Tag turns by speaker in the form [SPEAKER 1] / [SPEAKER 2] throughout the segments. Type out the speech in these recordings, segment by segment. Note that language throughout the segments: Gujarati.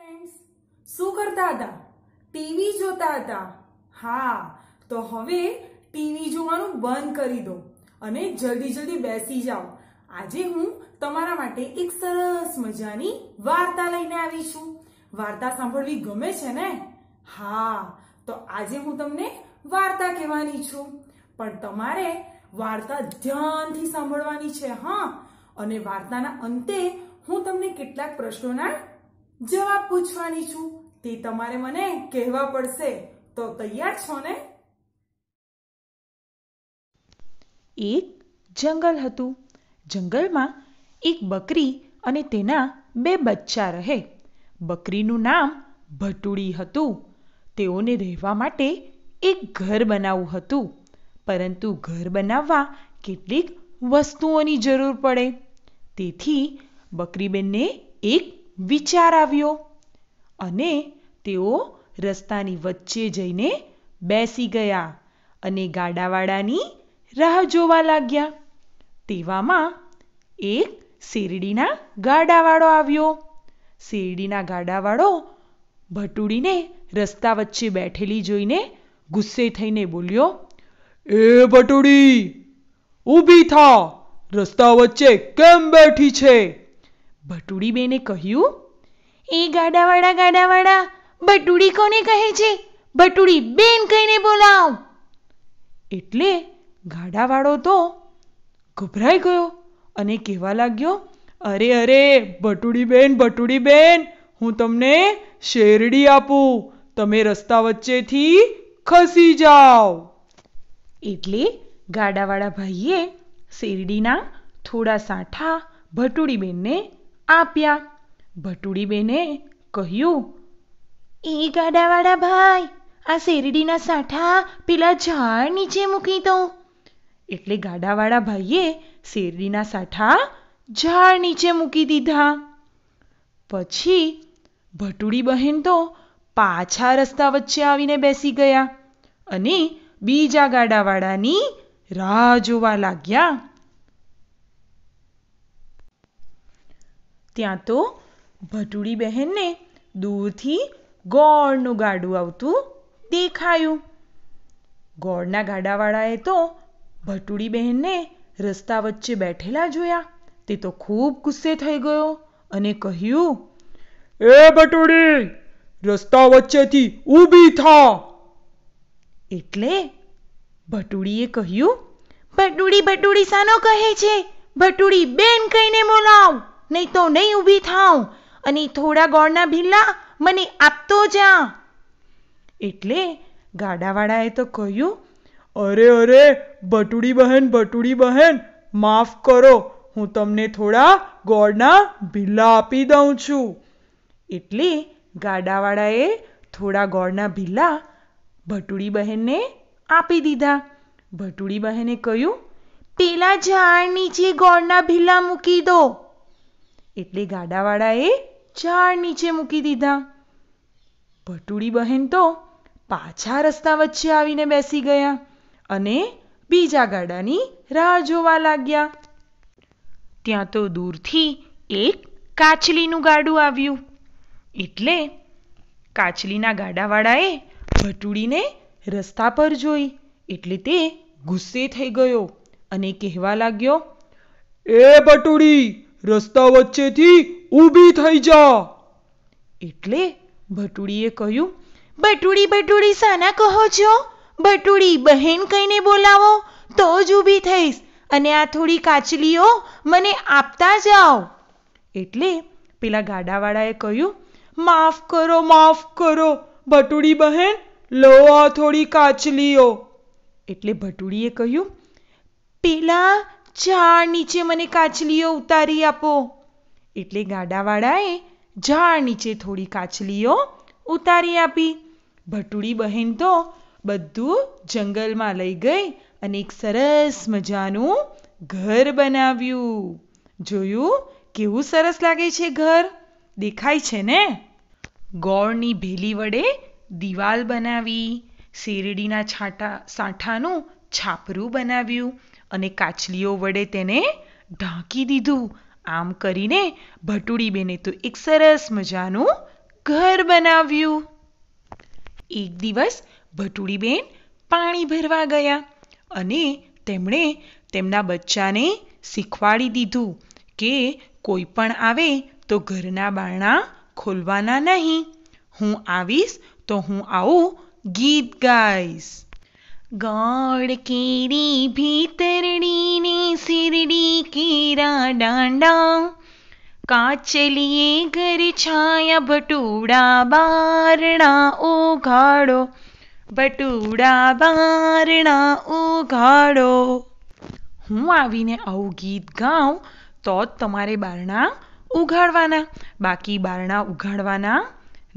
[SPEAKER 1] ફ્રેન્ડ્સ શું કરતા હતા ટીવી જોતા હતા હા તો હવે ટીવી જોવાનું બંધ કરી દો અને જલ્દી જલ્દી બેસી જાઓ આજે હું તમારા માટે એક સરસ મજાની વાર્તા લઈને આવી છું વાર્તા સાંભળવી ગમે છે ને હા તો આજે હું તમને વાર્તા કહેવાની છું પણ તમારે વાર્તા ધ્યાનથી સાંભળવાની છે હા અને વાર્તાના અંતે હું તમને કેટલાક પ્રશ્નોના જવાબ પૂછવાની છું તે તમારે મને કહેવા પડશે તો તૈયાર છો ને એક જંગલ હતું જંગલમાં એક બકરી અને તેના બે બચ્ચા રહે બકરીનું નામ ભટુડી હતું તેઓને રહેવા માટે એક ઘર બનાવવું હતું પરંતુ ઘર બનાવવા કેટલીક વસ્તુઓની જરૂર પડે તેથી બકરીબેનને એક વિચાર આવ્યો અને તેઓ રસ્તાની વચ્ચે જઈને બેસી ગયા અને ગાડાવાળાની રાહ જોવા લાગ્યા તેવામાં એક શેરડીના ગાડાવાળો આવ્યો શેરડીના ગાડાવાળો ભટુડીને રસ્તા વચ્ચે બેઠેલી જોઈને ગુસ્સે થઈને બોલ્યો એ ભટુડી ઊભી થા રસ્તા વચ્ચે કેમ બેઠી છે બેને કહ્યું એ ગાડાવાળા ગાડાવાળા ભટુડી કોને કહે છે ભટુડી બેન કહીને બોલાવ એટલે ગાડાવાળો તો ગભરાઈ ગયો અને કહેવા લાગ્યો અરે અરે બેન ભટુડી બેન હું તમને શેરડી આપું તમે રસ્તા વચ્ચેથી ખસી જાઓ એટલે ગાડાવાળા ભાઈએ શેરડીના થોડા સાંઠા બેનને આપ્યા ભટુડીબેને કહ્યું એ ગાડાવાળા ભાઈ આ શેરડીના સાઠા પેલા ઝાડ નીચે મૂકી દો એટલે ગાડાવાળા ભાઈએ શેરડીના સાઠા ઝાડ નીચે મૂકી દીધા પછી ભટુડી બહેન તો પાછા રસ્તા વચ્ચે આવીને બેસી ગયા અને બીજા ગાડાવાળાની રાહ જોવા લાગ્યા ત્યાં તો ભટુડી બહેનને દૂરથી ગોળનું ગાડું આવતું દેખાયું ગોળના ગાડાવાળાએ તો ભટુડી બહેનને રસ્તા વચ્ચે બેઠેલા જોયા તે તો ખૂબ ગુસ્સે થઈ ગયો અને કહ્યું એ ભટુડી રસ્તા વચ્ચેથી ઊભી થા એટલે ભટુડીએ કહ્યું ભટુડી ભટુડી સાનો કહે છે ભટુડી બેન કહીને બોલાવ નહીં તો નહીં ઊભી થાઉં અને થોડા ગોળના ભીલા મને આપતો જા એટલે ગાડાવાળાએ તો કહ્યું અરે અરે ભટુડી બહેન ભટુડી બહેન માફ કરો હું તમને થોડા ગોળના ભીલા આપી દઉં છું એટલે ગાડાવાળાએ થોડા ગોળના ભીલા ભટુડી બહેનને આપી દીધા ભટુડી બહેને કહ્યું પેલા ઝાડ નીચે ગોળના ભીલા મૂકી દો એટલે ગાડાવાળાએ ઝાડ નીચે મૂકી દીધા ભટુડી બહેન તો પાછા રસ્તા વચ્ચે આવીને બેસી ગયા અને બીજા ગાડાની રાહ જોવા લાગ્યા ત્યાં તો દૂરથી એક કાચલીનું ગાડું આવ્યું એટલે કાચલીના ગાડાવાળાએ ભટુડીને રસ્તા પર જોઈ એટલે તે ગુસ્સે થઈ ગયો અને કહેવા લાગ્યો એ ભટુડી રસ્તા વચ્ચેથી ઊભી થઈ જા એટલે ભટુડીએ કહ્યું બટુડી બટુડી સાના કહો છો બટુડી બહેન કહીને બોલાવો તો જ ઊભી થઈશ અને આ થોડી કાચલીઓ મને આપતા જાઓ એટલે પેલા ગાડાવાળાએ કહ્યું માફ કરો માફ કરો ભટુડી બહેન લો આ થોડી કાચલીઓ એટલે ભટુડીએ કહ્યું પેલા ઝાડ નીચે મને કાચલીઓ ઉતારી આપો એટલે ગાડાવાળાએ ઝાડ નીચે થોડી કાચલીઓ ઉતારી આપી ભટુડી બહેન તો બધું જંગલમાં લઈ ગઈ અને એક સરસ મજાનું ઘર બનાવ્યું જોયું કેવું સરસ લાગે છે ઘર દેખાય છે ને ગોળની ભેલી વડે દિવાલ બનાવી શેરડીના છાંટા સાંઠાનું છાપરું બનાવ્યું અને કાચલીઓ વડે તેને ઢાંકી દીધું આમ કરીને બેને તો એક સરસ મજાનું ઘર બનાવ્યું એક દિવસ ભટુડી બેન પાણી ભરવા ગયા અને તેમણે તેમના બચ્ચાને શીખવાડી દીધું કે કોઈ પણ આવે તો ઘરના બારણા ખોલવાના નહીં હું આવીશ તો હું આવું ગીત ગાઈશ ગોળ કેરી ભીતરડી ને શિરડી કેરા દાંડા કાચલીએ ઘર છાયા ભટુડા બારણા ઓઘાડો ભટુડા બારણા ઓઘાડો હું આવીને આવું ગીત ગાઉં તો જ તમારે બારણા ઉઘાડવાના બાકી બારણા ઉઘાડવાના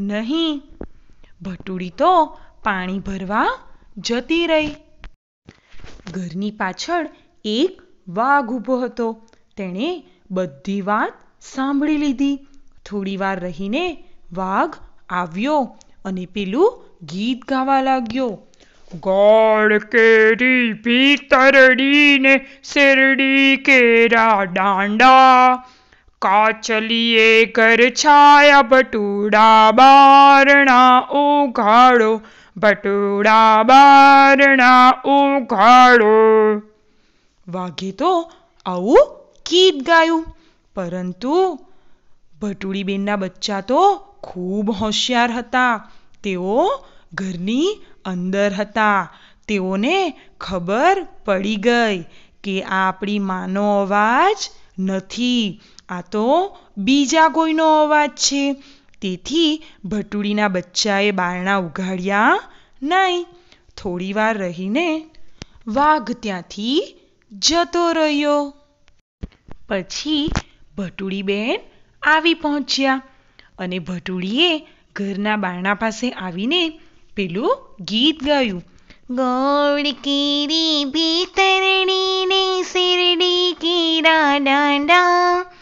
[SPEAKER 1] નહીં ભટુડી તો પાણી ભરવા જતી રહી ઘરની પાછળ એક વાઘ ઊભો હતો તેણે બધી વાત સાંભળી લીધી થોડી વાર રહીને વાઘ આવ્યો અને પેલું ગીત ગાવા લાગ્યો ગોળ કેરી ભીતરડીને શેરડી કેરા દાંડા કાચલીએ ઘર છાયા બટુડા બારણા ઓઘાડો ભટુડા બારણા ઉઘાડો વાઘે તો આવું ગીત ગાયું પરંતુ ભટુડીબેનના બચ્ચા તો ખૂબ હોશિયાર હતા તેઓ ઘરની અંદર હતા તેઓને ખબર પડી ગઈ કે આ આપણી માનો અવાજ નથી આ તો બીજા કોઈનો અવાજ છે તેથી ભટુડીના બચ્ચાએ બારણા ઉઘાડ્યા નહીં થોડી વાર રહીને વાઘ ત્યાંથી જતો રહ્યો પછી ભટુડીબેન આવી પહોંચ્યા અને ભટુડીએ ઘરના બારણા પાસે આવીને પેલું ગીત ગાયું ગોળ કીરી ભીતરણીને શેરડી કીરા ડાંડા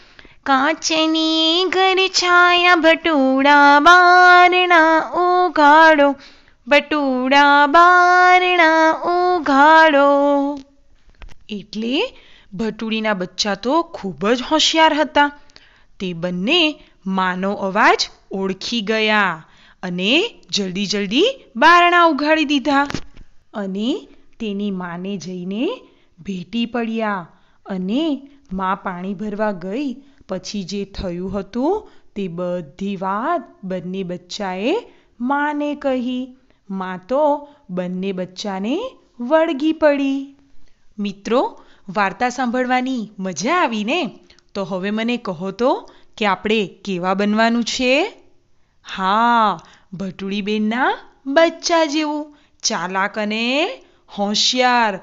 [SPEAKER 1] કાચની ઘર છાયા ભટુડા બારણા ઉઘાડો ભટુડા બારણા ઉઘાડો એટલે ભટુડીના બચ્ચા તો ખૂબ જ હોશિયાર હતા તે બંને માનો અવાજ ઓળખી ગયા અને જલ્દી જલ્દી બારણા ઉઘાડી દીધા અને તેની માને જઈને ભેટી પડ્યા અને મા પાણી ભરવા ગઈ પછી જે થયું હતું તે બધી વાત બંને બચ્ચાએ માને કહી માં તો બંને બચ્ચાને વળગી પડી મિત્રો વાર્તા સાંભળવાની મજા આવી ને તો હવે મને કહો તો કે આપણે કેવા બનવાનું છે હા ભટુડીબેનના બચ્ચા જેવું ચાલાક અને હોશિયાર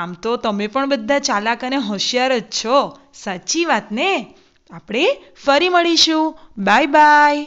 [SPEAKER 1] આમ તો તમે પણ બધા ચાલાક અને હોશિયાર જ છો સાચી વાત ને આપણે ફરી મળીશું બાય બાય